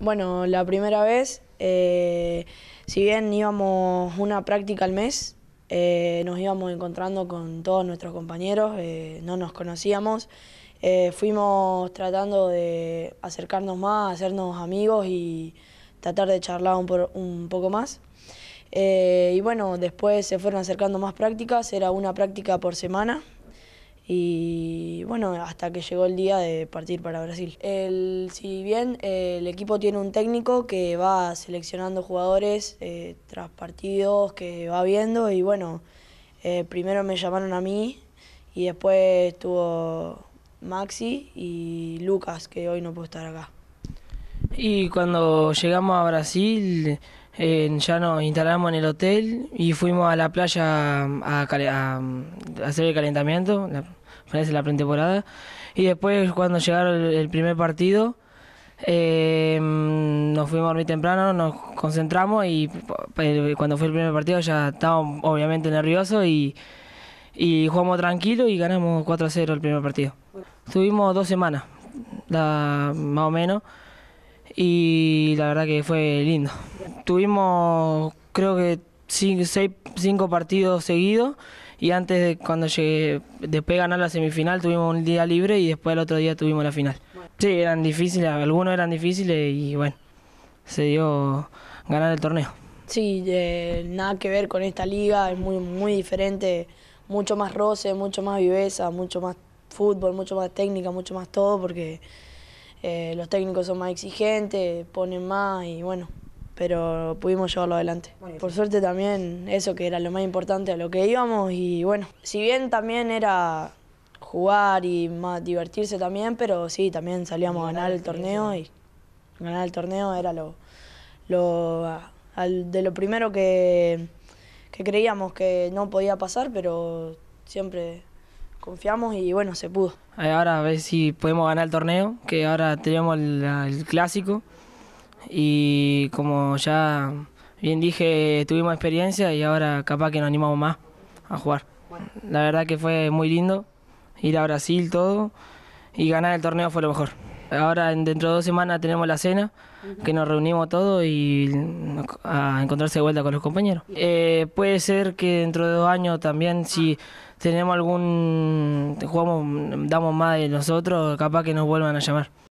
Bueno, la primera vez, eh, si bien íbamos una práctica al mes, eh, nos íbamos encontrando con todos nuestros compañeros, eh, no nos conocíamos, fuimos tratando de acercarnos más, hacernos amigos y tratar de charlar un poco más. y bueno, después se fueron acercando más prácticas, era una práctica por semana, y bueno, hasta que llegó el día de partir para Brasil. El, si bien eh, el equipo tiene un técnico que va seleccionando jugadores eh, tras partidos, que va viendo y bueno, eh, primero me llamaron a mí y después estuvo Maxi y Lucas, que hoy no puedo estar acá. Y cuando llegamos a Brasil, ya nos instalamos en el hotel y fuimos a la playa a, hacer el calentamiento, parece la pretemporada. Y después, cuando llegaron el, primer partido, em, nos fuimos muy temprano, nos concentramos y eh, cuando fue el primer partido ya estábamos obviamente nerviosos y, jugamos tranquilo y ganamos 4 a 0 el primer partido. Estuvimos dos semanas, más o menos y la verdad que fue lindo. Tuvimos creo que cinco, seis, cinco partidos seguidos y antes de cuando llegué, después de ganar la semifinal tuvimos un día libre y después el otro día tuvimos la final. Sí, eran difíciles, algunos eran difíciles y bueno, se dio ganar el torneo. Sí, eh, nada que ver con esta liga, es muy, muy diferente, mucho más roce, mucho más viveza, mucho más fútbol, mucho más técnica, mucho más todo, porque eh, los técnicos son más exigentes, ponen más y bueno, pero pudimos llevarlo adelante. Por suerte también eso que era lo más importante a lo que íbamos y bueno, si bien también era jugar y más divertirse también, pero sí, también salíamos a ganar el torneo y ganar el torneo era lo, lo de lo primero que, que creíamos que no podía pasar, pero siempre confiamos y bueno, se pudo. Ahora a ver si podemos ganar el torneo, que ahora tenemos el, clásico y como ya bien dije, tuvimos experiencia y ahora capaz que nos animamos más a jugar. La verdad que fue muy lindo ir a Brasil todo y ganar el torneo fue lo mejor ahora dentro de dos semanas tenemos la cena, que nos reunimos todos y a encontrarse de vuelta con los compañeros. Eh, puede ser que dentro de dos años también, ah. si tenemos algún, jugamos, damos más de nosotros, capaz que nos vuelvan a llamar.